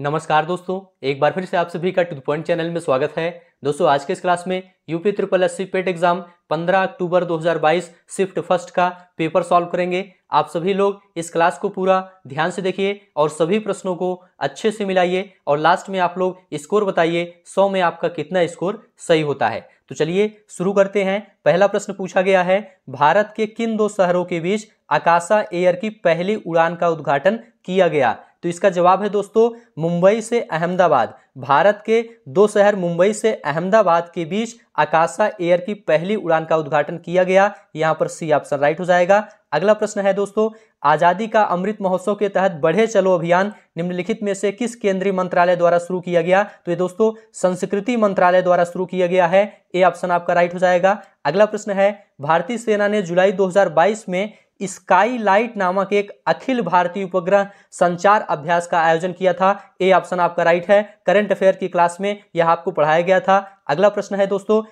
नमस्कार दोस्तों एक बार फिर से आप सभी का टू पॉइंट चैनल में स्वागत है दोस्तों आज के इस क्लास में UP triple S PET exam 15 अक्टूबर 2022 शिफ्ट फर्स्ट का पेपर सॉल्व करेंगे आप सभी लोग इस क्लास को पूरा ध्यान से देखिए और सभी प्रश्नों को अच्छे से मिलाइए और लास्ट में आप लोग स्कोर बताइए 100 में आपका कितना स्कोर सही होता है तो चलिए शुरू करते हैं पहला प्रश्न पूछा गया है भारत के किन दो शहरों के बीच आकाशा एयर की पहली उड़ान का उद्घाटन किया गया तो इसका जवाब है दोस्तों मुंबई से अहमदाबाद भारत के दो शहर मुंबई से अहमदाबाद के बीच आकाशा एयर की पहली उड़ान का उद्घाटन किया गया यहाँ पर सी ऑप्शन राइट हो जाएगा अगला प्रश्न है दोस्तों आजादी का अमृत महोत्सव के तहत बढ़े चलो अभियान निम्नलिखित में से किस केंद्रीय मंत्रालय द्वारा शुरू किया गया तो ये दोस्तों संस्कृति मंत्रालय द्वारा शुरू किया गया है ए ऑप्शन आपका राइट हो जाएगा अगला प्रश्न है भारतीय सेना ने जुलाई 2022 में स्काई लाइट नामक एक अखिल भारतीय उपग्रह संचार अभ्यास का आयोजन किया था ए ऑप्शन आपका राइट है करंट अफेयर की क्लास में यह आपको पढ़ाया गया था अगला प्रश्न है दोस्तों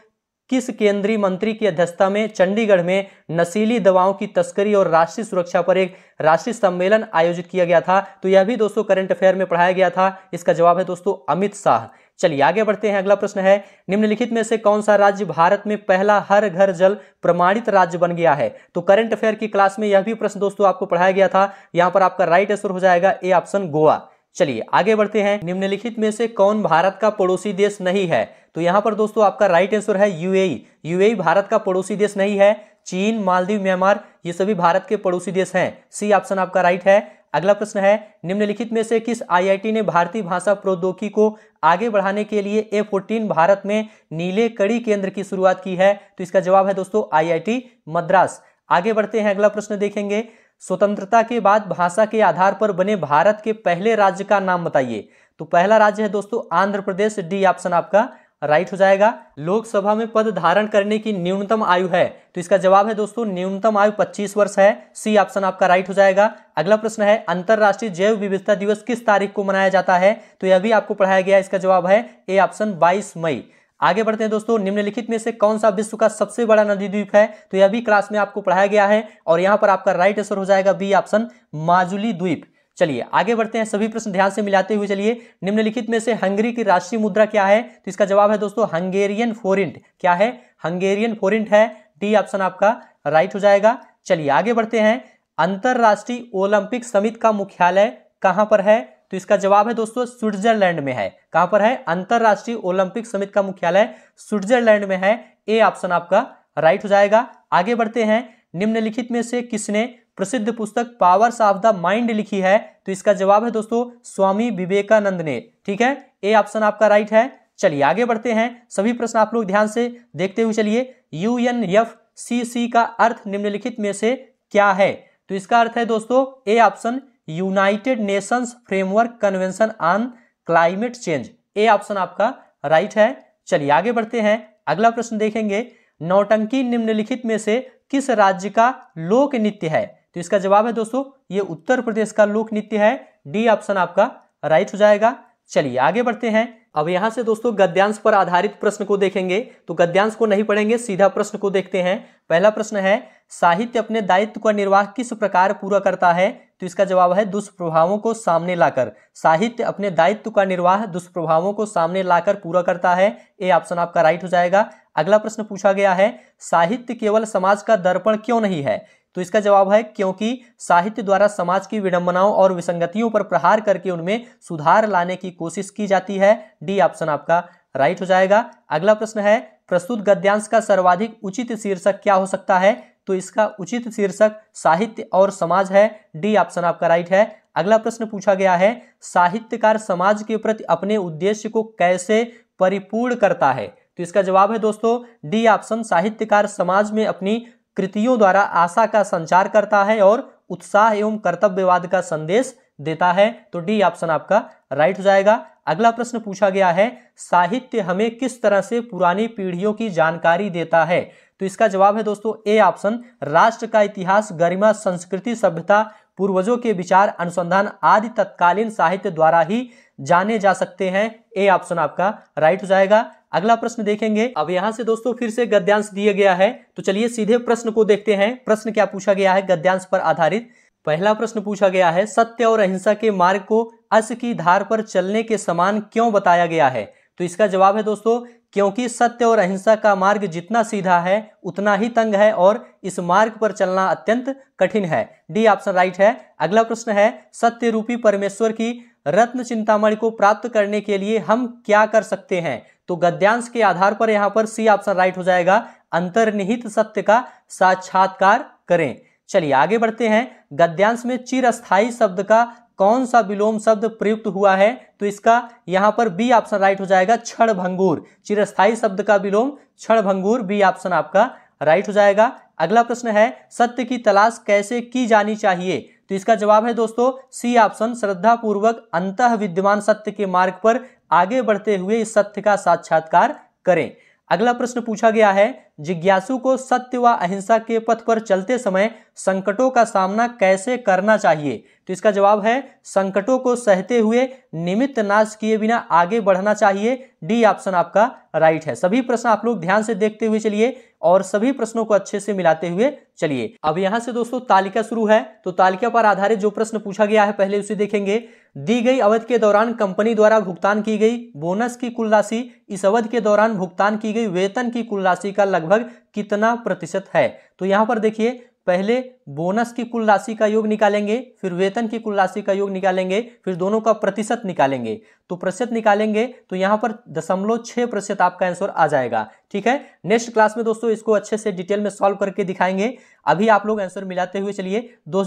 किस केंद्रीय मंत्री की अध्यक्षता में चंडीगढ़ में नशीली दवाओं की तस्करी और राष्ट्रीय सुरक्षा पर एक राष्ट्रीय सम्मेलन आयोजित किया गया था तो यह भी दोस्तों करंट अफेयर में पढ़ाया गया था इसका जवाब है दोस्तों अमित शाह चलिए आगे बढ़ते हैं अगला प्रश्न है निम्नलिखित में से कौन सा राज्य भारत में पहला हर घर जल प्रमाणित राज्य बन गया है तो करंट अफेयर की क्लास में यह भी प्रश्न दोस्तों आपको पढ़ाया गया था यहाँ पर आपका राइट आंसर हो जाएगा ए ऑप्शन गोवा चलिए आगे बढ़ते हैं निम्नलिखित में से कौन भारत का पड़ोसी देश नहीं है तो यहाँ पर दोस्तों आपका राइट आंसर है यूएई यूएई e। e भारत का पड़ोसी देश नहीं है चीन मालदीव म्यांमार ये सभी भारत के पड़ोसी देश हैं सी ऑप्शन आपका राइट है अगला प्रश्न है निम्नलिखित में से किस आईआईटी ने भारतीय भाषा प्रौद्योगिकी को आगे बढ़ाने के लिए ए फोर्टीन भारत में नीले कड़ी केंद्र की शुरुआत की है तो इसका जवाब है दोस्तों आईआईटी मद्रास आगे बढ़ते हैं अगला प्रश्न देखेंगे स्वतंत्रता के बाद भाषा के आधार पर बने भारत के पहले राज्य का नाम बताइए तो पहला राज्य है दोस्तों आंध्र प्रदेश डी ऑप्शन आपका राइट हो जाएगा लोकसभा में पद धारण करने की न्यूनतम आयु है तो इसका जवाब है दोस्तों न्यूनतम आयु 25 वर्ष है सी ऑप्शन आपका राइट हो जाएगा अगला प्रश्न है अंतर्राष्ट्रीय जैव विविधता दिवस किस तारीख को मनाया जाता है तो यह भी आपको पढ़ाया गया इसका जवाब है ए ऑप्शन बाईस मई आगे बढ़ते हैं दोस्तों निम्नलिखित में से कौन सा विश्व का सबसे बड़ा नदी द्वीप है तो यह भी क्लास में आपको पढ़ाया गया है और यहाँ पर आपका राइट आंसर हो जाएगा बी ऑप्शन माजुली द्वीप चलिए आगे बढ़ते हैं सभी प्रश्न ध्यान से मिलाते हुए चलिए निम्नलिखित में से हंगरी की राष्ट्रीय मुद्रा क्या है तो इसका जवाब है दोस्तों हंगेरियन फोरिंट क्या है हंगेरियन फोरिंट है डी ऑप्शन आपका राइट हो जाएगा चलिए आगे बढ़ते हैं अंतरराष्ट्रीय ओलंपिक समिति का मुख्यालय कहां पर है तो इसका जवाब है दोस्तों स्विट्जरलैंड में है कहां पर है अंतरराष्ट्रीय ओलंपिक समिति का मुख्यालय स्विट्जरलैंड में है ए ऑप्शन आपका राइट हो जाएगा आगे बढ़ते हैं निम्नलिखित में से किसने प्रसिद्ध पुस्तक पावर्स ऑफ द माइंड लिखी है तो इसका जवाब है दोस्तों स्वामी विवेकानंद ने ठीक है ए ऑप्शन आपका राइट है चलिए आगे बढ़ते हैं सभी प्रश्न आप लोग ध्यान से देखते हुए चलिए U N F C C का अर्थ निम्नलिखित में से क्या है तो इसका अर्थ है दोस्तों A option United Nations Framework Convention on Climate Change A option आपका राइट है चलिए आगे बढ़ते हैं अगला प्रश्न देखेंगे नौटंकी निम्नलिखित में से किस राज्य का लोक नृत्य है तो इसका जवाब है दोस्तों ये उत्तर प्रदेश का लोक नृत्य है डी ऑप्शन आपका राइट हो जाएगा चलिए आगे बढ़ते हैं अब यहां से दोस्तों गद्यांश पर आधारित प्रश्न को देखेंगे तो गद्यांश को नहीं पढ़ेंगे सीधा प्रश्न को देखते हैं पहला प्रश्न है साहित्य अपने दायित्व का निर्वाह किस प्रकार पूरा करता है तो इसका जवाब है दुष्प्रभावों को सामने लाकर साहित्य अपने दायित्व का निर्वाह दुष्प्रभावों को सामने लाकर पूरा करता है ए ऑप्शन आपका राइट हो जाएगा अगला प्रश्न पूछा गया है साहित्य केवल समाज का दर्पण क्यों नहीं है तो इसका जवाब है क्योंकि साहित्य द्वारा समाज की विडंबनाओं और विसंगतियों पर प्रहार करके उनमें सुधार लाने की कोशिश की जाती है डी ऑप्शन आपका राइट हो जाएगा अगला प्रश्न है प्रस्तुत गद्यांश का सर्वाधिक उचित शीर्षक क्या हो सकता है तो इसका उचित शीर्षक साहित्य और समाज है डी ऑप्शन आपका राइट है अगला प्रश्न पूछा गया है साहित्यकार समाज के प्रति अपने उद्देश्य को कैसे परिपूर्ण करता है तो इसका जवाब है दोस्तों डी ऑप्शन साहित्यकार समाज में अपनी कृतियों द्वारा आशा का संचार करता है और उत्साह एवं कर्तव्यवाद का संदेश देता है तो डी ऑप्शन आपका राइट हो जाएगा अगला प्रश्न पूछा गया है साहित्य हमें किस तरह से पुरानी पीढ़ियों की जानकारी देता है तो इसका जवाब है दोस्तों ए ऑप्शन राष्ट्र का इतिहास गरिमा संस्कृति सभ्यता पूर्वजों के विचार अनुसंधान आदि तत्कालीन साहित्य द्वारा ही जाने जा सकते हैं ए ऑप्शन आपका राइट हो जाएगा अगला प्रश्न देखेंगे अब यहाँ से दोस्तों फिर से गद्यांश दिया गया है तो चलिए सीधे प्रश्न को देखते हैं प्रश्न क्या पूछा गया है गद्यांश पर आधारित पहला प्रश्न पूछा गया है सत्य और अहिंसा के मार्ग को अस की धार पर चलने के समान क्यों बताया गया है तो इसका जवाब है दोस्तों क्योंकि सत्य और अहिंसा का मार्ग जितना सीधा है उतना ही तंग है और इस मार्ग पर चलना अत्यंत कठिन है डी ऑप्शन राइट है अगला प्रश्न है सत्य रूपी परमेश्वर की रत्न चिंतामणि को प्राप्त करने के लिए हम क्या कर सकते हैं तो गद्यांश के आधार पर यहाँ पर सी ऑप्शन राइट हो जाएगा अंतर्निहित सत्य का साक्षात्कार करें चलिए आगे बढ़ते हैं गद्यांश में चिरस्थाई शब्द का कौन सा विलोम शब्द प्रयुक्त हुआ है तो इसका यहां पर बी ऑप्शन राइट हो जाएगा क्षण भंगूर चिरस्थाई शब्द का विलोम क्षण भंगूर बी ऑप्शन आपका राइट हो जाएगा अगला प्रश्न है सत्य की तलाश कैसे की जानी चाहिए तो इसका जवाब है दोस्तों सी ऑप्शन श्रद्धा पूर्वक अंत विद्यमान सत्य के मार्ग पर आगे बढ़ते हुए इस सत्य का साक्षात्कार करें अगला प्रश्न पूछा गया है जिज्ञासु को सत्य व अहिंसा के पथ पर चलते समय संकटों का सामना कैसे करना चाहिए तो इसका जवाब है संकटों को सहते हुए निमित्त नाश किए बिना आगे बढ़ना चाहिए डी ऑप्शन आपका राइट है सभी प्रश्न आप लोग ध्यान से देखते हुए चलिए और सभी प्रश्नों को अच्छे से मिलाते हुए चलिए अब यहां से दोस्तों तालिका शुरू है तो तालिका पर आधारित जो प्रश्न पूछा गया है पहले उसे देखेंगे दी गई अवधि के दौरान कंपनी द्वारा भुगतान की गई बोनस की कुल राशि इस अवधि के दौरान भुगतान की गई वेतन की कुल राशि का लगभग कितना प्रतिशत है तो यहाँ पर देखिए पहले बोनस की कुल राशि का योग निकालेंगे फिर वेतन की कुल राशि का योग निकालेंगे फिर दोनों का प्रतिशत निकालेंगे तो प्रतिशत निकालेंगे तो यहाँ पर दशमलव छः प्रतिशत आपका आंसर आ जाएगा ठीक है नेक्स्ट क्लास में दोस्तों इसको अच्छे से डिटेल में सॉल्व करके दिखाएंगे अभी आप लोग आंसर मिलाते हुए चलिए दो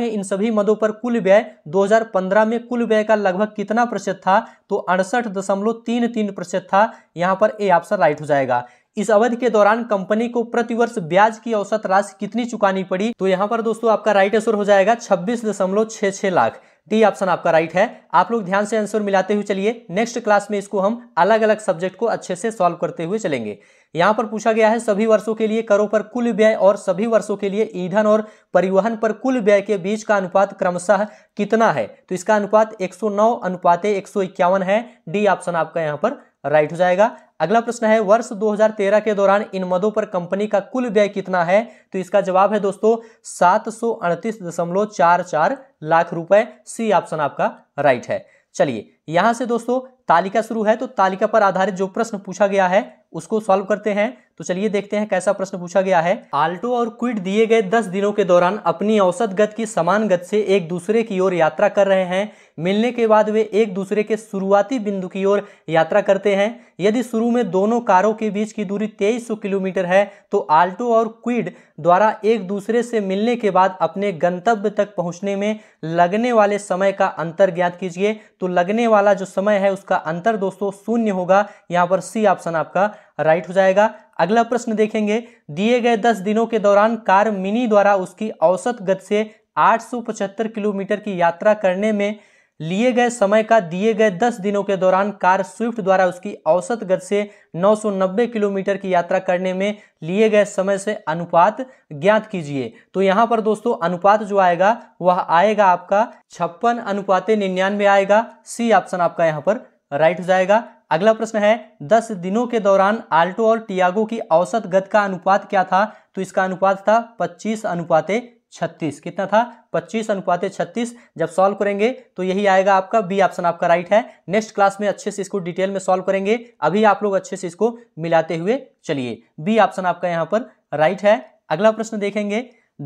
में इन सभी मदों पर कुल व्यय दो में कुल व्यय का लगभग कितना प्रतिशत था तो अड़सठ दशमलव तीन तीन प्रतिशत था यहाँ पर ए ऑप्शन राइट हो जाएगा इस अवधि के दौरान कंपनी को प्रतिवर्ष ब्याज की औसत राशि कितनी चुकानी पड़ी तो यहाँ पर दोस्तों आपका राइट आंसर हो जाएगा छब्बीस दशमलव छह छह लाख डी ऑप्शन आपका राइट है आप लोग ध्यान से आंसर मिलाते हुए चलिए नेक्स्ट क्लास में इसको हम अलग अलग सब्जेक्ट को अच्छे से सॉल्व करते हुए चलेंगे यहाँ पर पूछा गया है सभी वर्षों के लिए करों पर कुल व्यय और सभी वर्षों के लिए ईंधन और परिवहन पर कुल व्यय के बीच का अनुपात क्रमशः कितना है तो इसका अनुपात नौ अनुपात एक है डी ऑप्शन आपका यहाँ पर राइट हो जाएगा अगला प्रश्न है वर्ष 2013 के दौरान इन मदों पर कंपनी का कुल व्यय कितना है तो इसका जवाब है दोस्तों सात लाख रुपए सी ऑप्शन आपका राइट है चलिए यहां से दोस्तों तालिका शुरू है तो तालिका पर आधारित जो प्रश्न पूछा गया है उसको सॉल्व करते हैं तो चलिए देखते हैं कैसा प्रश्न पूछा गया है आल्टो और क्विड दिए गए दस दिनों के दौरान अपनी औसत गत की समान गत से एक दूसरे की ओर यात्रा कर रहे हैं मिलने के बाद वे एक दूसरे के शुरुआती बिंदु की ओर यात्रा करते हैं यदि शुरू में दोनों कारों के बीच की दूरी 2300 किलोमीटर है तो आल्टो और क्विड द्वारा एक दूसरे से मिलने के बाद अपने गंतव्य तक पहुंचने में लगने वाले समय का अंतर ज्ञात कीजिए तो लगने वाला जो समय है उसका अंतर दोस्तों शून्य होगा यहाँ पर सी ऑप्शन आपका राइट हो जाएगा अगला प्रश्न देखेंगे दिए गए दस दिनों के दौरान कार मिनी द्वारा उसकी औसत गति से आठ किलोमीटर की यात्रा करने में लिए गए समय का दिए गए 10 दिनों के दौरान कार स्विफ्ट द्वारा उसकी औसत गति से 990 किलोमीटर की यात्रा करने में लिए गए समय से अनुपात ज्ञात कीजिए तो यहाँ पर दोस्तों अनुपात जो आएगा वह आएगा आपका छप्पन अनुपात निन्यानवे आएगा सी ऑप्शन आपका यहाँ पर राइट हो जाएगा अगला प्रश्न है दस दिनों के दौरान आल्टो और टियागो की औसत गत का अनुपात क्या था तो इसका अनुपात था पच्चीस अनुपाते छत्तीस कितना था पच्चीस अनुपाते छत्तीस जब सॉल्व करेंगे तो यही आएगा आपका बी ऑप्शन आपका राइट है नेक्स्ट क्लास में अच्छे से इसको डिटेल में सॉल्व करेंगे अभी आप लोग अच्छे से इसको मिलाते हुए चलिए बी ऑप्शन आपका यहाँ पर राइट है अगला प्रश्न देखेंगे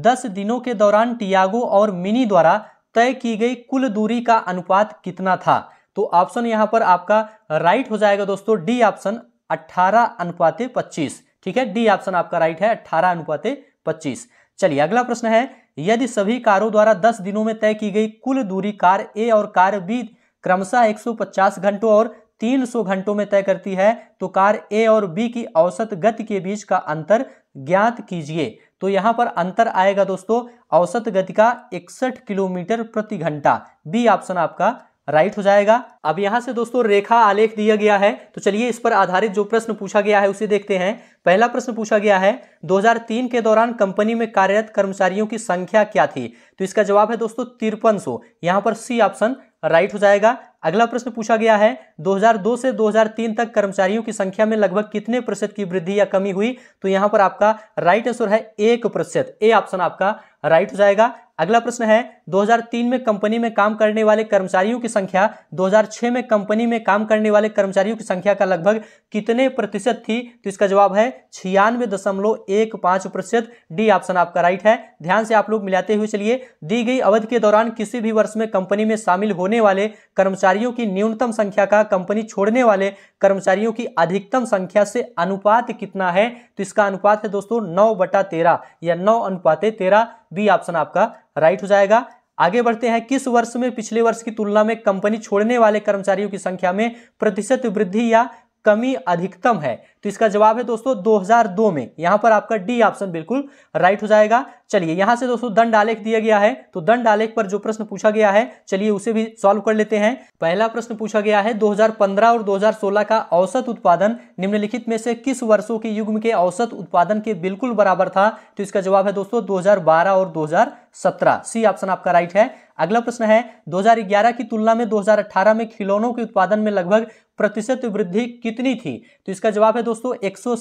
दस दिनों के दौरान टियागो और मिनी द्वारा तय की गई कुल दूरी का अनुपात कितना था तो ऑप्शन यहां पर आपका राइट हो जाएगा दोस्तों डी ऑप्शन अठारह अनुपाते पच्चीस ठीक है डी ऑप्शन आपका राइट है अठारह अनुपाते पच्चीस चलिए अगला प्रश्न है यदि सभी कारों द्वारा दस दिनों में तय की गई कुल दूरी कार ए और कार बी क्रमशः 150 घंटों और 300 घंटों में तय करती है तो कार ए और बी की औसत गति के बीच का अंतर ज्ञात कीजिए तो यहां पर अंतर आएगा दोस्तों औसत गति का इकसठ किलोमीटर प्रति घंटा बी ऑप्शन आपका राइट हो जाएगा अब यहां से दोस्तों रेखा आलेख दिया गया है तो चलिए इस पर आधारित जो प्रश्न पूछा गया है उसे देखते हैं पहला प्रश्न पूछा गया है 2003 के दौरान कंपनी में कार्यरत कर्मचारियों की संख्या क्या थी तो इसका जवाब है दोस्तों तिरपन सौ यहां पर सी ऑप्शन राइट हो जाएगा अगला प्रश्न पूछा गया है 2002 से 2003 तक कर्मचारियों की संख्या में लगभग कितने प्रतिशत की वृद्धि या कमी हुई तो यहां पर आपका राइट आंसर है एक प्रतिशत ए ऑप्शन आपका राइट हो जाएगा अगला प्रश्न है 2003 में कंपनी में काम करने वाले कर्मचारियों की संख्या 2006 में कंपनी में काम करने वाले कर्मचारियों की संख्या का लगभग कितने प्रतिशत थी तो इसका जवाब है छियानवे दशमलव एक पांच प्रतिशत डी ऑप्शन आपका राइट है ध्यान से आप लोग मिलाते हुए चलिए दी गई अवधि के दौरान किसी भी वर्ष में कंपनी में शामिल होने वाले कर्मचारियों की न्यूनतम संख्या का कंपनी छोड़ने वाले कर्मचारियों की अधिकतम संख्या से अनुपात कितना है तो इसका अनुपात है दोस्तों नौ बटा तेरह या नौ अनुपात तेरह बी ऑप्शन आपका राइट हो जाएगा आगे बढ़ते हैं किस वर्ष में पिछले वर्ष की तुलना में कंपनी छोड़ने वाले कर्मचारियों की संख्या में प्रतिशत वृद्धि या कमी अधिकतम है तो इसका जवाब है दोस्तों 2002 में यहां पर आपका डी ऑप्शन बिल्कुल राइट हो जाएगा चलिए यहां से दोस्तों दंड आलेख दिया गया है तो दंड आलेख पर जो प्रश्न पूछा गया है चलिए उसे भी सॉल्व कर लेते हैं पहला प्रश्न पूछा गया है 2015 और 2016 का औसत उत्पादन निम्नलिखित में से किस वर्षों के युग्म के औसत उत्पादन के बिल्कुल बराबर था तो इसका जवाब है दोस्तों 2012 और 2017 सी ऑप्शन आपका राइट है अगला प्रश्न है 2011 की तुलना में 2018 में खिलौनों के उत्पादन में लगभग प्रतिशत वृद्धि कितनी थी तो इसका जवाब है दोस्तों दोस्तों एक सौ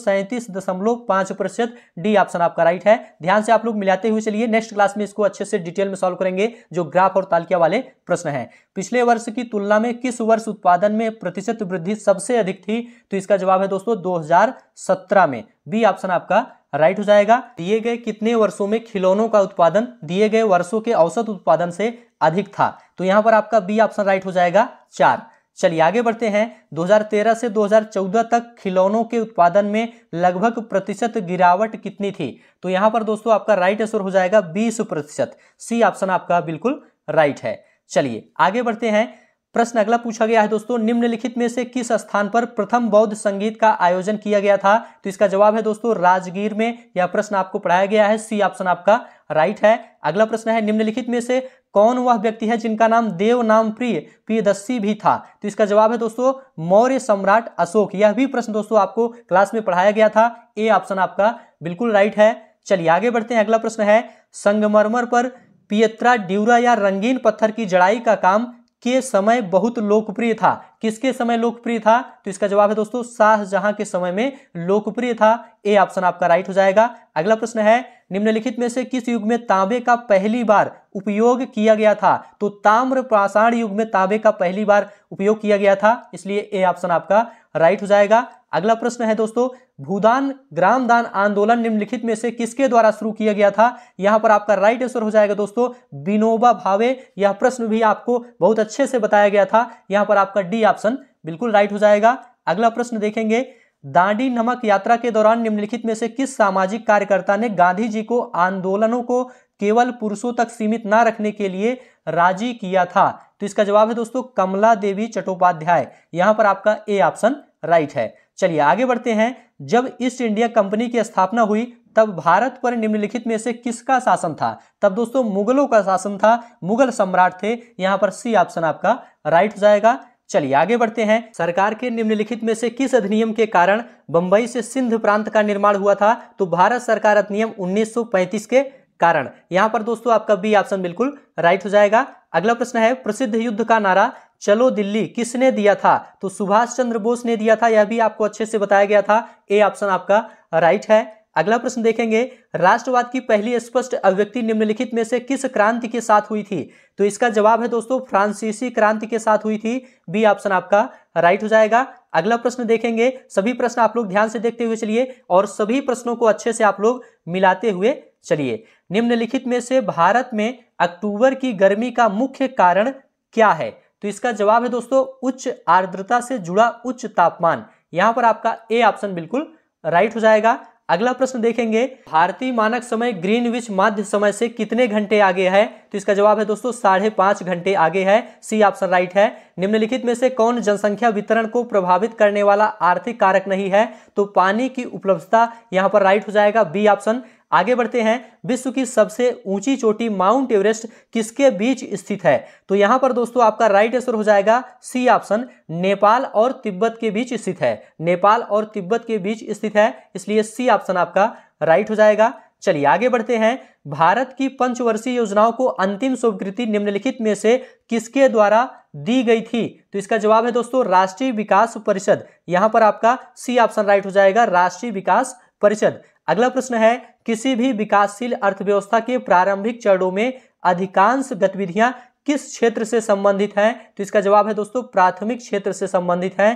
प्रतिशत डी ऑप्शन आपका राइट है ध्यान से आप लोग मिलाते हुए चलिए नेक्स्ट क्लास में इसको अच्छे से डिटेल में सॉल्व करेंगे जो ग्राफ और तालिका वाले प्रश्न है पिछले वर्ष की तुलना में किस वर्ष उत्पादन में प्रतिशत वृद्धि सबसे अधिक थी तो इसका जवाब है दोस्तों 2017 में बी ऑप्शन आपका राइट हो जाएगा दिए गए कितने वर्षों में खिलौनों का उत्पादन दिए गए वर्षों के औसत उत्पादन से अधिक था तो यहां पर आपका बी ऑप्शन राइट हो जाएगा चार चलिए आगे बढ़ते हैं 2013 से 2014 तक खिलौनों के उत्पादन में लगभग प्रतिशत गिरावट कितनी थी तो यहां पर दोस्तों आपका राइट आंसर हो जाएगा 20 प्रतिशत सी ऑप्शन आपका बिल्कुल राइट है चलिए आगे बढ़ते हैं प्रश्न अगला पूछा गया है दोस्तों निम्नलिखित में से किस स्थान पर प्रथम बौद्ध संगीत का आयोजन किया गया था तो इसका जवाब है दोस्तों राजगीर में यह प्रश्न आपको पढ़ाया गया है सी ऑप्शन आपका राइट है अगला प्रश्न है निम्नलिखित में से कौन वह व्यक्ति है जिनका नाम देव नाम प्रिय प्रियदस्सी भी था तो इसका जवाब है दोस्तों मौर्य सम्राट अशोक यह भी प्रश्न दोस्तों आपको क्लास में पढ़ाया गया था ए ऑप्शन आपका बिल्कुल राइट है चलिए आगे बढ़ते हैं अगला प्रश्न है संगमरमर पर पियत्रा ड्यूरा या रंगीन पत्थर की जड़ाई का काम के समय बहुत लोकप्रिय था किसके समय लोकप्रिय था तो इसका जवाब है दोस्तों शाहजहां के समय में लोकप्रिय था ए ऑप्शन आपका राइट हो जाएगा अगला प्रश्न है निम्नलिखित में से किस युग में तांबे का पहली बार उपयोग किया गया था तो ताम्र प्राषाण युग में तांबे का पहली बार उपयोग किया गया था इसलिए ए ऑप्शन आपका राइट हो जाएगा अगला प्रश्न है दोस्तों भूदान ग्रामदान आंदोलन निम्नलिखित में से किसके द्वारा शुरू किया गया था यहां पर आपका राइट आंसर हो जाएगा दोस्तों विनोबा भावे यह प्रश्न भी आपको बहुत अच्छे से बताया गया था यहां पर आपका डी ऑप्शन बिल्कुल राइट हो जाएगा अगला प्रश्न देखेंगे दांडी नमक यात्रा के दौरान निम्नलिखित में से किस सामाजिक कार्यकर्ता ने गांधी जी को आंदोलनों को केवल पुरुषों तक सीमित ना रखने के लिए राजी किया था तो इसका जवाब है दोस्तों कमला देवी चट्टोपाध्याय यहां पर आपका ए ऑप्शन राइट है चलिए आगे बढ़ते हैं जब ईस्ट इंडिया कंपनी की स्थापना हुई तब भारत पर निम्नलिखित में से किसका शासन था तब दोस्तों मुगलों का शासन था मुगल सम्राट थे यहां पर सी ऑप्शन आपका राइट जाएगा चलिए आगे बढ़ते हैं सरकार के निम्नलिखित में से किस अधिनियम के कारण बंबई से सिंध प्रांत का निर्माण हुआ था तो भारत सरकार अधिनियम 1935 के कारण यहां पर दोस्तों आपका बी ऑप्शन बिल्कुल राइट हो जाएगा अगला प्रश्न है प्रसिद्ध युद्ध का नारा चलो दिल्ली किसने दिया था तो सुभाष चंद्र बोस ने दिया था यह भी आपको अच्छे से बताया गया था ए ऑप्शन आपका राइट है अगला प्रश्न देखेंगे राष्ट्रवाद की पहली स्पष्ट अभिव्यक्ति निम्नलिखित में से किस क्रांति के साथ हुई थी तो इसका जवाब है दोस्तों फ्रांसीसी क्रांति के साथ हुई थी बी ऑप्शन आपका राइट हो जाएगा अगला प्रश्न देखेंगे सभी प्रश्न आप लोग ध्यान से देखते हुए चलिए और सभी प्रश्नों को अच्छे से आप लोग मिलाते हुए चलिए निम्नलिखित में से भारत में अक्टूबर की गर्मी का मुख्य कारण क्या है तो इसका जवाब है दोस्तों उच्च आर्द्रता से जुड़ा उच्च तापमान यहां पर आपका ए ऑप्शन बिल्कुल राइट हो जाएगा अगला प्रश्न देखेंगे भारतीय मानक समय ग्रीनविच माध्य समय से कितने घंटे आगे है तो इसका जवाब है दोस्तों साढ़े पांच घंटे आगे है सी ऑप्शन राइट है निम्नलिखित में से कौन जनसंख्या वितरण को प्रभावित करने वाला आर्थिक कारक नहीं है तो पानी की उपलब्धता यहां पर राइट हो जाएगा बी ऑप्शन आगे बढ़ते हैं विश्व की सबसे ऊंची चोटी माउंट एवरेस्ट किसके बीच स्थित है तो यहां पर दोस्तों आपका राइट आंसर हो जाएगा सी ऑप्शन नेपाल और तिब्बत के बीच स्थित है नेपाल और तिब्बत के बीच स्थित है इसलिए सी ऑप्शन आपका राइट हो जाएगा चलिए आगे बढ़ते हैं भारत की पंचवर्षीय योजनाओं को अंतिम स्वीकृति निम्नलिखित में से किसके द्वारा दी गई थी तो इसका जवाब है दोस्तों राष्ट्रीय विकास परिषद यहां पर आपका सी ऑप्शन राइट हो जाएगा राष्ट्रीय विकास परिषद अगला प्रश्न है किसी भी विकासशील अर्थव्यवस्था के प्रारंभिक चरणों में अधिकांश गतिविधियां किस क्षेत्र से संबंधित हैं तो इसका जवाब है दोस्तों प्राथमिक क्षेत्र से संबंधित है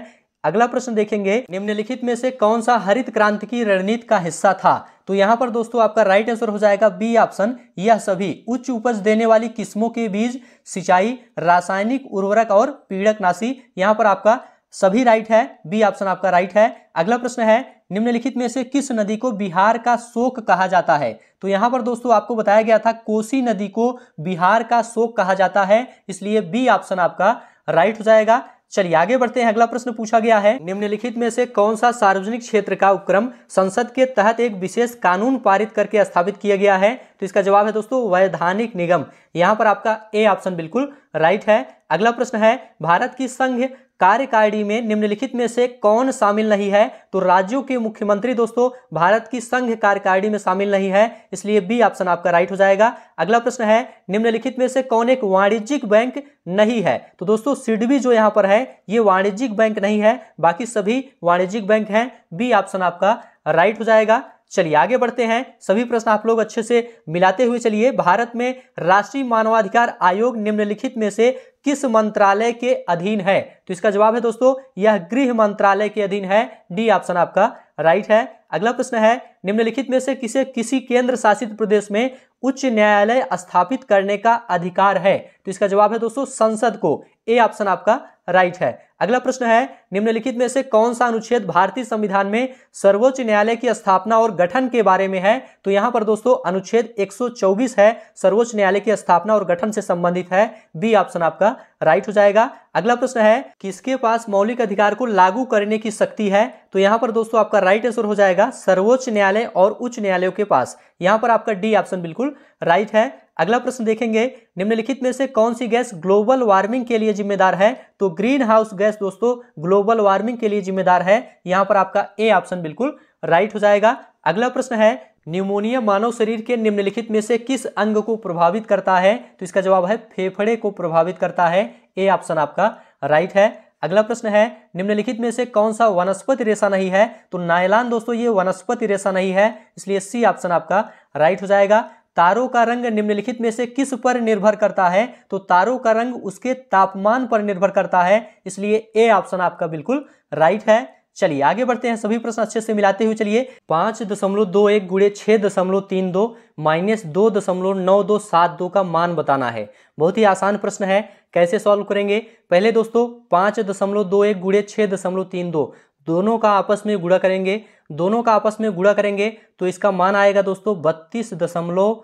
अगला प्रश्न देखेंगे निम्नलिखित में से कौन सा हरित क्रांति की रणनीति का हिस्सा था तो यहाँ पर दोस्तों आपका राइट आंसर हो जाएगा बी ऑप्शन यह सभी उच्च उपज देने वाली किस्मों के बीज सिंचाई रासायनिक उर्वरक और पीड़क नाशी यहाँ पर आपका सभी राइट है बी ऑप्शन आपका राइट है अगला प्रश्न है निम्नलिखित में से किस नदी को बिहार का शोक कहा जाता है तो यहां पर दोस्तों आपको बताया गया था कोसी नदी को बिहार का शोक कहा जाता है इसलिए बी ऑप्शन आपका राइट हो जाएगा चलिए आगे बढ़ते हैं अगला प्रश्न पूछा गया है निम्नलिखित में से कौन सा सार्वजनिक क्षेत्र का उपक्रम संसद के तहत एक विशेष कानून पारित करके स्थापित किया गया है तो इसका जवाब है दोस्तों वैधानिक निगम यहाँ पर आपका ए ऑप्शन बिल्कुल राइट है अगला प्रश्न है भारत की संघ कार्यकारिणी में निम्नलिखित में से कौन शामिल नहीं है तो राज्यों के मुख्यमंत्री दोस्तों भारत की संघ कार्यकारिणी में शामिल नहीं है इसलिए बी ऑप्शन आपका राइट हो जाएगा अगला प्रश्न है निम्नलिखित में से कौन एक वाणिज्यिक बैंक नहीं है तो दोस्तों सिडबी जो यहां पर है ये वाणिज्यिक बैंक नहीं है बाकी सभी वाणिज्यिक बैंक हैं बी ऑप्शन आपका राइट हो जाएगा चलिए आगे बढ़ते हैं सभी प्रश्न आप लोग अच्छे से मिलाते हुए चलिए भारत में राष्ट्रीय मानवाधिकार आयोग निम्नलिखित में से किस मंत्रालय के अधीन है तो इसका जवाब है दोस्तों यह गृह मंत्रालय के अधीन है डी ऑप्शन आपका राइट है अगला प्रश्न है निम्नलिखित में से किसे किसी केंद्र शासित प्रदेश में उच्च न्यायालय स्थापित करने का अधिकार है तो इसका जवाब है दोस्तों संसद को ए ऑप्शन आपका राइट है अगला प्रश्न है निम्नलिखित में से कौन सा अनुच्छेद भारतीय संविधान में सर्वोच्च न्यायालय की स्थापना और गठन के बारे में है तो यहां पर दोस्तों अनुच्छेद 124 है सर्वोच्च न्यायालय की स्थापना और गठन से संबंधित है बी ऑप्शन आपका राइट हो जाएगा अगला प्रश्न है किसके पास मौलिक अधिकार को लागू करने की शक्ति है तो यहां पर दोस्तों आपका राइट आंसर हो जाएगा सर्वोच्च न्यायालय और उच्च न्यायालयों के पास यहां पर आपका डी ऑप्शन बिल्कुल राइट है अगला प्रश्न देखेंगे निम्नलिखित में से कौन सी गैस ग्लोबल वार्मिंग के लिए जिम्मेदार है तो ग्रीन हाउस गैस दोस्तों ग्लोबल वार्मिंग के लिए जिम्मेदार है यहां पर आपका ए ऑप्शन बिल्कुल राइट हो जाएगा अगला प्रश्न है न्यूमोनिया मानव शरीर के निम्नलिखित में से किस अंग को प्रभावित करता है तो इसका जवाब है फेफड़े को प्रभावित करता है ए ऑप्शन आपका राइट है अगला प्रश्न है निम्नलिखित में से कौन सा वनस्पति रेशा नहीं है तो नायलान दोस्तों ये वनस्पति रेशा नहीं है इसलिए सी ऑप्शन आपका राइट हो जाएगा तारों का रंग निम्नलिखित में से किस पर निर्भर करता है तो तारों का रंग उसके तापमान पर निर्भर करता है इसलिए ए ऑप्शन आपका बिल्कुल राइट है चलिए आगे बढ़ते हैं सभी प्रश्न अच्छे से मिलाते हुए चलिए पाँच दशमलव दो एक गुड़े छः दशमलव तीन दो माइनस दो दशमलव नौ दो सात दो का मान बताना है बहुत ही आसान प्रश्न है कैसे सॉल्व करेंगे पहले दोस्तों पाँच दशमलव दो एक गुड़े छः दशमलव तीन दो दोनों का आपस में गुड़ा करेंगे दोनों का आपस में गुड़ा करेंगे तो इसका मान आएगा दोस्तों बत्तीस दशमलव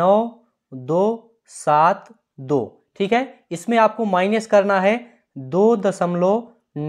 नौ दो सात दो ठीक है इसमें आपको माइनस करना है दो दशमलव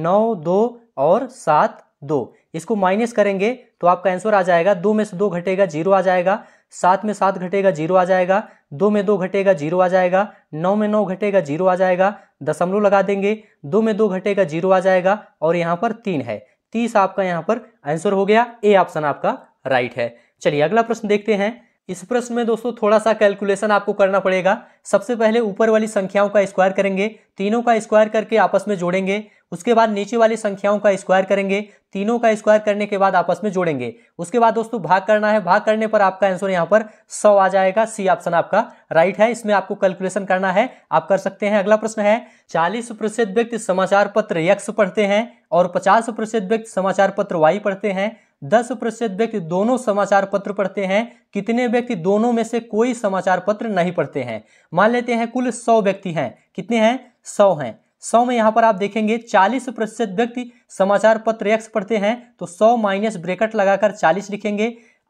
नौ दो और सात दो इसको माइनस करेंगे तो आपका आंसर आ जाएगा दो में से दो घटेगा जीरो आ जाएगा सात में सात घटेगा जीरो आ जाएगा दो में दो घटेगा जीरो आ जाएगा नौ में नौ घटेगा जीरो आ जाएगा दशमलव लगा देंगे दो में दो घटेगा जीरो आ जाएगा और यहाँ पर तीन है तीस आपका यहाँ पर आंसर हो गया ए ऑप्शन आपका राइट है चलिए अगला प्रश्न देखते हैं इस प्रश्न में दोस्तों थोड़ा सा कैलकुलेशन आपको करना पड़ेगा सबसे पहले ऊपर वाली संख्याओं का स्क्वायर करेंगे तीनों का स्क्वायर करके आपस में जोड़ेंगे उसके बाद नीचे वाली संख्याओं का स्क्वायर करेंगे तीनों का स्क्वायर करने के बाद आपस में जोड़ेंगे उसके बाद दोस्तों भाग करना है भाग करने पर आपका आंसर यहाँ पर सौ आ जाएगा सी ऑप्शन आपका राइट है इसमें आपको कैलकुलेशन करना है आप कर सकते हैं अगला प्रश्न है चालीस प्रतिशत व्यक्ति समाचार पत्र यक्स पढ़ते हैं और पचास प्रतिशत व्यक्ति समाचार पत्र वाई पढ़ते हैं दस प्रतिशत व्यक्ति दोनों समाचार पत्र पढ़ते हैं कितने व्यक्ति दोनों में से कोई समाचार पत्र नहीं पढ़ते हैं मान लेते हैं कुल सौ व्यक्ति हैं कितने हैं सौ हैं सौ में यहाँ पर आप देखेंगे चालीस प्रतिशत व्यक्ति समाचार पत्र एक्स पढ़ते हैं तो सौ माइनस ब्रेकेट लगाकर चालीस लिखेंगे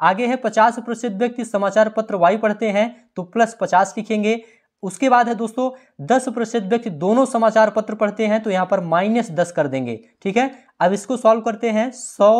आगे है पचास प्रतिशत व्यक्ति समाचार पत्र वाई पढ़ते हैं तो प्लस पचास लिखेंगे उसके बाद है दोस्तों दस प्रतिशत व्यक्ति दोनों समाचार पत्र पढ़ते हैं तो यहाँ पर माइनस दस कर देंगे ठीक है अब इसको सॉल्व करते हैं सौ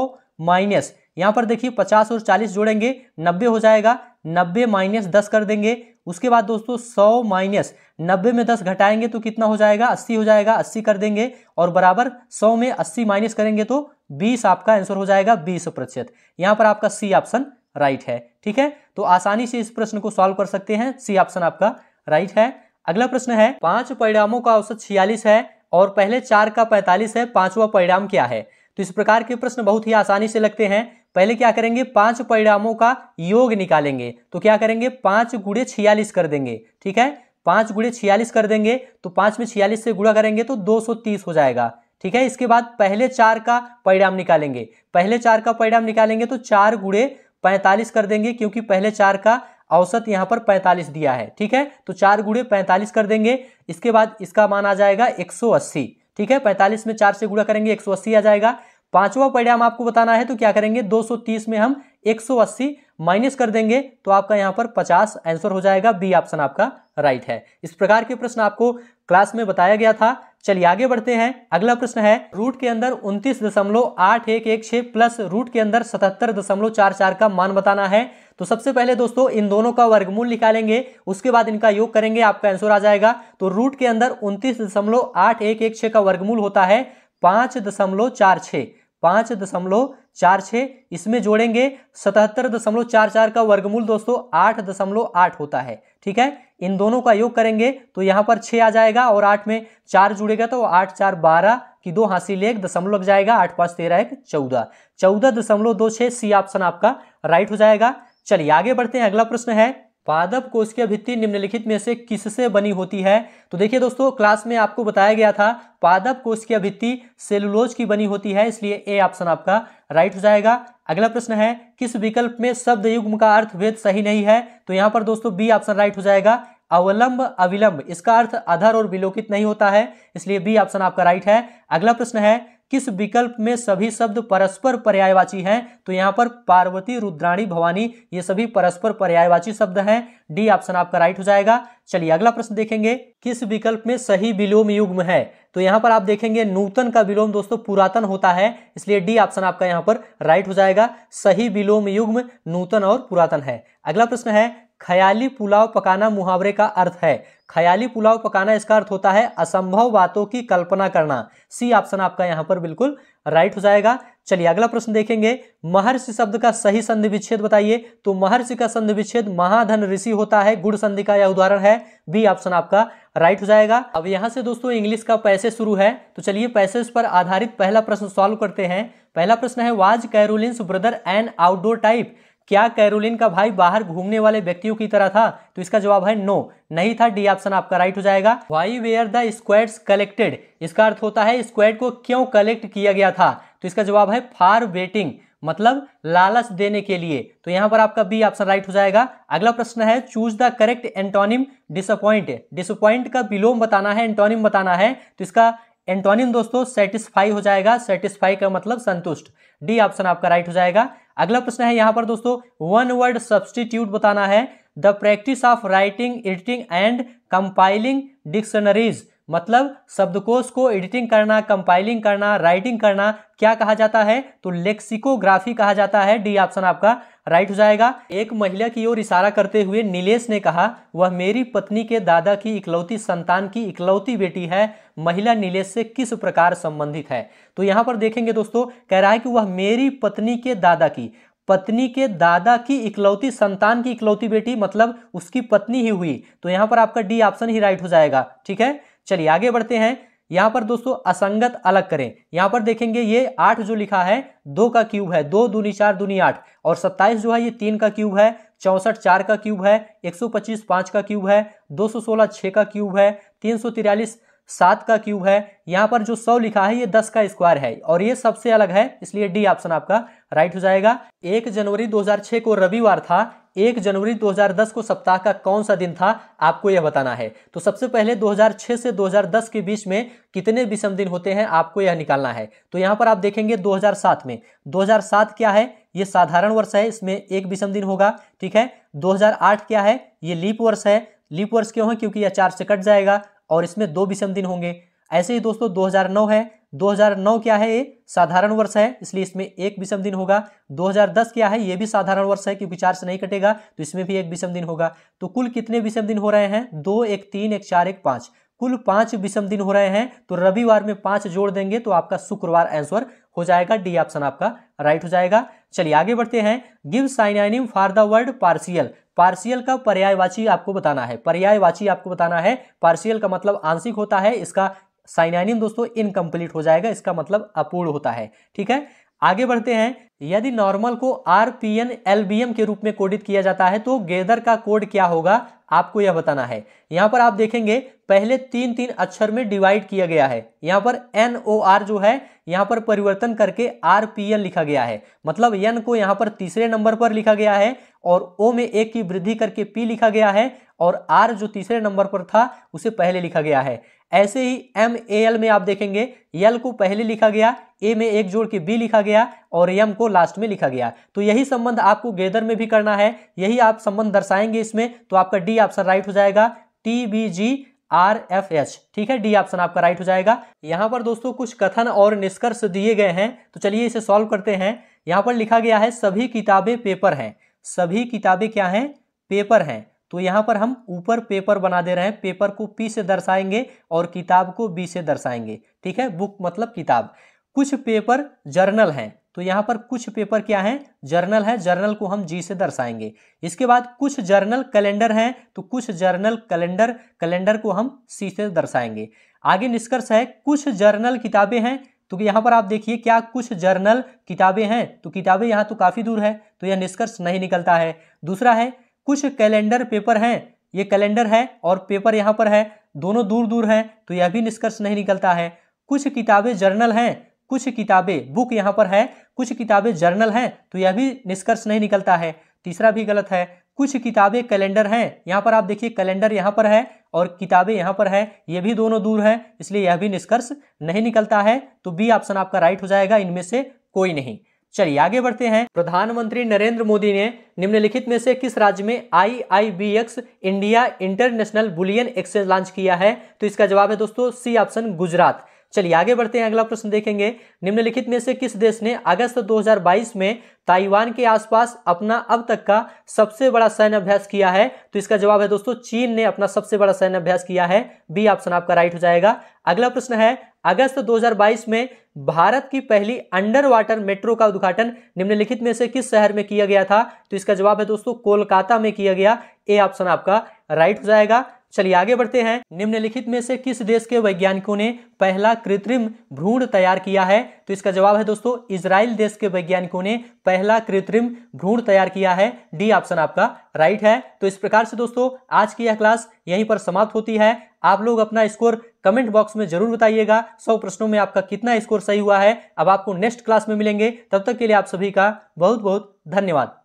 माइनस यहाँ पर देखिए पचास और चालीस जोड़ेंगे नब्बे हो जाएगा नब्बे माइनस दस कर देंगे उसके बाद दोस्तों सौ माइनस नब्बे में दस घटाएंगे तो कितना हो जाएगा अस्सी हो जाएगा अस्सी कर देंगे और बराबर सौ में अस्सी माइनस करेंगे तो बीस आपका आंसर हो जाएगा बीस प्रतिशत यहाँ पर आपका सी ऑप्शन राइट है ठीक है तो आसानी से इस प्रश्न को सॉल्व कर सकते हैं सी ऑप्शन आपका राइट है अगला प्रश्न है पांच परिणामों का औसत छियालीस है और पहले चार का पैंतालीस है पांचवा परिणाम क्या है तो इस प्रकार के प्रश्न बहुत ही आसानी से लगते हैं पहले क्या करेंगे पांच परिणामों का योग निकालेंगे तो क्या करेंगे पांच गुड़े छियालीस कर देंगे ठीक है पांच गुड़े छियालीस कर देंगे तो पांच में छियालीस से गुड़ा करेंगे तो दो सौ तीस हो जाएगा ठीक है इसके बाद पहले चार का परिणाम निकालेंगे पहले चार का परिणाम निकालेंगे तो चार गुड़े पैंतालीस कर देंगे क्योंकि पहले चार का औसत यहाँ पर 45 दिया है ठीक है तो चार गुड़े पैंतालीस कर देंगे इसके बाद इसका मान आ जाएगा 180 ठीक है 45 में चार से गुड़ा करेंगे 180 आ जाएगा पांचवा परिणाम आपको बताना है तो क्या करेंगे 230 में हम 180 माइनस कर देंगे तो आपका यहाँ पर 50 आंसर हो जाएगा बी ऑप्शन आपका राइट है इस प्रकार के प्रश्न आपको क्लास में बताया गया था चलिए आगे बढ़ते हैं अगला प्रश्न है रूट के अंदर उनतीस दशमलव आठ एक एक प्लस रूट के अंदर सतहत्तर दशमलव चार चार का मान बताना है तो सबसे पहले दोस्तों इन दोनों का वर्गमूल निकालेंगे उसके बाद इनका योग करेंगे आपका आंसर आ जाएगा तो रूट के अंदर उनतीस दशमलव आठ एक एक छः का वर्गमूल होता है पाँच दशमलव चार छः पाँच दशमलव चार छः इसमें जोड़ेंगे सतहत्तर दशमलव चार चार का वर्गमूल दोस्तों आठ दशमलव आठ होता है ठीक है इन दोनों का योग करेंगे तो यहाँ पर छः आ जाएगा और आठ में चार जुड़ेगा तो आठ चार बारह की दो हासिल एक दशमलव लग जाएगा आठ पाँच तेरह एक चौदह चौदह दशमलव दो छः सी ऑप्शन आपका राइट हो जाएगा चलिए आगे बढ़ते हैं अगला प्रश्न है पादप कोशिकीय भित्ति निम्नलिखित में से किससे बनी होती है तो देखिए दोस्तों क्लास में आपको बताया गया था पादप कोशिकीय भित्ति सेलुलोज की बनी होती है इसलिए ए ऑप्शन आपका राइट हो जाएगा अगला प्रश्न है किस विकल्प में शब्द युग्म का अर्थ वेद सही नहीं है तो यहाँ पर दोस्तों बी ऑप्शन राइट हो जाएगा अवलंब अविलंब इसका अर्थ अधर और विलोकित नहीं होता है इसलिए बी ऑप्शन आपका राइट है अगला प्रश्न है किस विकल्प में सभी शब्द परस्पर पर्यायवाची हैं तो यहाँ पर पार्वती रुद्राणी भवानी ये सभी परस्पर पर्यायवाची शब्द हैं डी ऑप्शन आपका राइट हो जाएगा चलिए अगला प्रश्न देखेंगे किस विकल्प में सही विलोम युग्म है तो यहाँ पर आप देखेंगे नूतन का विलोम दोस्तों पुरातन होता है इसलिए डी ऑप्शन आपका यहाँ पर राइट हो जाएगा सही विलोम युग्म नूतन और पुरातन है अगला प्रश्न है ख्याली पुलाव पकाना मुहावरे का अर्थ है ख्याली पुलाव पकाना इसका अर्थ होता है असंभव बातों की कल्पना करना सी ऑप्शन आपका यहां पर बिल्कुल राइट हो जाएगा चलिए अगला प्रश्न देखेंगे महर्षि शब्द का सही संधि विच्छेद बताइए तो महर्षि का संधि विच्छेद महाधन ऋषि होता है गुड़ संधि का यह उदाहरण है बी ऑप्शन आपका राइट हो जाएगा अब यहां से दोस्तों इंग्लिश का पैसे शुरू है तो चलिए पैसेज पर आधारित पहला प्रश्न सॉल्व करते हैं पहला प्रश्न है was Caroline's brother and outdoor type क्या कैरोलिन का भाई बाहर घूमने वाले व्यक्तियों की तरह था तो इसका जवाब है नो नहीं था डी ऑप्शन आपका राइट हो जाएगा why were the squads collected इसका अर्थ होता है स्क्वाड को क्यों कलेक्ट किया गया था तो इसका जवाब है फार वेटिंग मतलब लालच देने के लिए तो यहां पर आपका बी ऑप्शन राइट हो जाएगा अगला प्रश्न है choose the correct antonym disappoint disappoint का विलोम बताना है एंटोनिम बताना है तो इसका एंटोनिम दोस्तों सेटिस्फाई हो जाएगा सेटिस्फाई का मतलब संतुष्ट डी ऑप्शन आपका राइट हो जाएगा अगला प्रश्न है यहां पर दोस्तों वन वर्ड सब्सटीट्यूट बताना है the practice of writing editing and compiling dictionaries मतलब शब्दकोश को एडिटिंग करना कंपाइलिंग करना राइटिंग करना क्या कहा जाता है तो लेक्सिकोग्राफी कहा जाता है डी ऑप्शन आपका राइट हो जाएगा एक महिला की ओर इशारा करते हुए नीलेश ने कहा वह मेरी पत्नी के दादा की इकलौती संतान की इकलौती बेटी है महिला नीलेश से किस प्रकार संबंधित है तो यहाँ पर देखेंगे दोस्तों कह रहा है कि वह मेरी पत्नी के दादा की पत्नी के दादा की इकलौती संतान की इकलौती बेटी मतलब उसकी पत्नी ही हुई तो यहाँ पर आपका डी ऑप्शन ही राइट हो जाएगा ठीक है चलिए आगे बढ़ते हैं यहाँ पर दोस्तों असंगत अलग करें यहाँ पर देखेंगे ये आठ जो लिखा है दो का क्यूब है दो दूनी चार दूनी आठ और सत्ताईस जो है ये तीन का क्यूब है चौंसठ चार का क्यूब है एक सौ पच्चीस पाँच का क्यूब है दो सौ सोलह छः का क्यूब है तीन सौ तिरालीस सात का क्यूब है यहाँ पर जो सौ लिखा है ये दस का स्क्वायर है और ये सबसे अलग है इसलिए डी ऑप्शन आपका राइट हो जाएगा एक जनवरी 2006 को रविवार था एक जनवरी 2010 को सप्ताह का कौन सा दिन था आपको यह बताना है तो सबसे पहले 2006 से 2010 के बीच में कितने विषम दिन होते हैं आपको यह निकालना है तो यहाँ पर आप देखेंगे 2007 में 2007 क्या है ये साधारण वर्ष है इसमें एक विषम दिन होगा ठीक है 2008 क्या है ये लीप वर्ष है लीप वर्ष क्यों है क्योंकि यह चार से कट जाएगा और इसमें दो विषम दिन होंगे ऐसे ही दोस्तों 2009 है 2009 क्या है ये साधारण वर्ष है इसलिए इसमें एक विषम दिन होगा 2010 क्या है ये भी साधारण वर्ष है क्योंकि चार से नहीं कटेगा तो इसमें भी एक विषम दिन होगा तो कुल कितने विषम दिन हो रहे हैं दो एक तीन एक चार एक पाँच कुल पांच विषम दिन हो रहे हैं तो रविवार में पांच जोड़ देंगे तो आपका शुक्रवार आंसर हो जाएगा डी ऑप्शन आपका राइट हो जाएगा चलिए आगे बढ़ते हैं give synonym for the word partial partial का पर्यायवाची आपको बताना है पर्यायवाची आपको बताना है पार्सियल का मतलब आंशिक होता है इसका साइनानिम दोस्तों इनकम्प्लीट हो जाएगा इसका मतलब अपूर्ण होता है ठीक है आगे बढ़ते हैं यदि नॉर्मल को R P N L B M के रूप में कोडित किया जाता है तो गेदर का कोड क्या होगा आपको यह बताना है यहाँ पर आप देखेंगे पहले तीन तीन अक्षर में डिवाइड किया गया है यहाँ पर एन ओ आर जो है यहाँ पर परिवर्तन करके आर पी एन लिखा गया है मतलब एन को यहाँ पर तीसरे नंबर पर लिखा गया है और ओ में एक की वृद्धि करके पी लिखा गया है और आर जो तीसरे नंबर पर था उसे पहले लिखा गया है ऐसे ही एम ए एल में आप देखेंगे यल को पहले लिखा गया ए में एक जोड़ के बी लिखा गया और एम को लास्ट में लिखा गया तो यही संबंध आपको गेदर में भी करना है यही आप संबंध दर्शाएंगे इसमें तो आपका डी ऑप्शन राइट हो जाएगा T B G R F H ठीक है डी ऑप्शन आपका राइट हो जाएगा यहाँ पर दोस्तों कुछ कथन और निष्कर्ष दिए गए हैं तो चलिए इसे सॉल्व करते हैं यहाँ पर लिखा गया है सभी किताबें पेपर हैं सभी किताबें क्या हैं पेपर हैं तो यहाँ पर हम ऊपर पेपर बना दे रहे हैं पेपर को पी से दर्शाएंगे और किताब को बी से दर्शाएंगे ठीक है बुक मतलब किताब कुछ पेपर जर्नल हैं तो यहाँ पर कुछ पेपर क्या हैं जर्नल है जर्नल को हम जी से दर्शाएंगे इसके बाद कुछ जर्नल कैलेंडर हैं तो कुछ जर्नल कैलेंडर कैलेंडर को हम सी से दर्शाएंगे आगे निष्कर्ष है कुछ जर्नल किताबें हैं तो यहाँ पर आप देखिए क्या कुछ जर्नल किताबें हैं तो किताबें यहाँ तो काफ़ी दूर है तो यह निष्कर्ष नहीं निकलता है दूसरा है कुछ कैलेंडर पेपर हैं ये कैलेंडर है और पेपर यहाँ पर है दोनों दूर दूर हैं तो यह भी निष्कर्ष नहीं निकलता है कुछ किताबें जर्नल हैं कुछ किताबें बुक यहाँ पर है कुछ किताबें जर्नल हैं तो यह भी निष्कर्ष नहीं निकलता है तीसरा भी गलत है कुछ किताबें कैलेंडर हैं यहाँ पर आप देखिए कैलेंडर यहाँ पर है और किताबें यहाँ पर है ये भी दोनों दूर हैं इसलिए यह भी निष्कर्ष नहीं निकलता है तो बी ऑप्शन आपका राइट हो जाएगा इनमें से कोई नहीं चलिए आगे बढ़ते हैं प्रधानमंत्री नरेंद्र मोदी ने निम्नलिखित में से किस राज्य में I I B X India International Bullion Exchange launch किया है तो इसका जवाब है दोस्तों सी ऑप्शन गुजरात चलिए आगे बढ़ते हैं अगला प्रश्न देखेंगे निम्नलिखित में से किस देश ने अगस्त 2022 में ताइवान के आसपास अपना अब तक का सबसे बड़ा सैन्य अभ्यास किया है तो इसका जवाब है दोस्तों चीन ने अपना सबसे बड़ा सैन्य अभ्यास किया है बी ऑप्शन आपका राइट हो जाएगा अगला प्रश्न है अगस्त 2022 में भारत की पहली अंडर वाटर मेट्रो का उद्घाटन निम्नलिखित में से किस शहर में किया गया था तो इसका जवाब है दोस्तों कोलकाता में किया गया ए ऑप्शन आपका राइट हो जाएगा चलिए आगे बढ़ते हैं निम्नलिखित में से किस देश के वैज्ञानिकों ने पहला कृत्रिम भ्रूण तैयार किया है तो इसका जवाब है दोस्तों इसराइल देश के वैज्ञानिकों ने पहला कृत्रिम भ्रूण तैयार किया है डी ऑप्शन आपका राइट है तो इस प्रकार से दोस्तों आज की यह क्लास यहीं पर समाप्त होती है आप लोग अपना स्कोर कमेंट बॉक्स में जरूर बताइएगा सौ प्रश्नों में आपका कितना स्कोर सही हुआ है अब आपको नेक्स्ट क्लास में मिलेंगे तब तक के लिए आप सभी का बहुत बहुत धन्यवाद